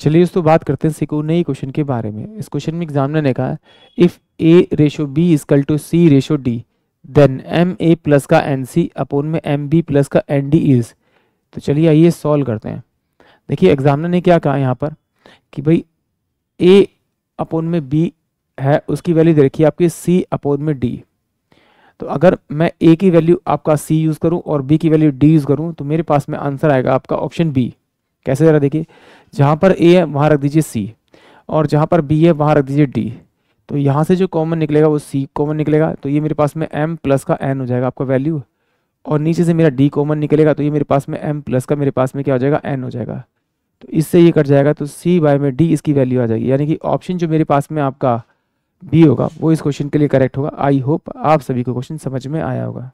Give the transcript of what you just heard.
चलिए दोस्तों बात करते हैं सीखो नई क्वेश्चन के बारे में इस क्वेश्चन में एग्जामिनर ने कहा if a ratio b is equal to c ratio d then m a plus का एन सी अपोन में एम बी प्लस का एन डी इज तो चलिए आइए सॉल्व करते हैं देखिए एग्जामिनर ने क्या कहा यहाँ पर कि भाई ए अपोन में बी है उसकी वैल्यू दे रखी है आपकी सी अपोन में डी तो अगर मैं ए की वैल्यू आपका सी यूज़ करूँ और बी की वैल्यू डी यूज़ करूँ तो मेरे पास में आंसर आएगा आपका ऑप्शन बी कैसे ज़रा देखिए जहाँ पर ए है वहाँ रख दीजिए सी और जहाँ पर बी है वहाँ रख दीजिए डी तो यहाँ से जो कॉमन निकलेगा वो सी कॉमन निकलेगा तो ये मेरे पास में एम प्लस का एन हो जाएगा आपका वैल्यू और नीचे से मेरा डी कॉमन निकलेगा तो ये मेरे पास में एम प्लस का मेरे पास में क्या हो जाएगा एन हो जाएगा तो इससे ये कट जाएगा तो सी बाय में डी इसकी वैल्यू आ जाएगी यानी कि ऑप्शन जो मेरे पास में आपका बी होगा वो इस क्वेश्चन के लिए करेक्ट होगा आई होप आप सभी को क्वेश्चन समझ में आया होगा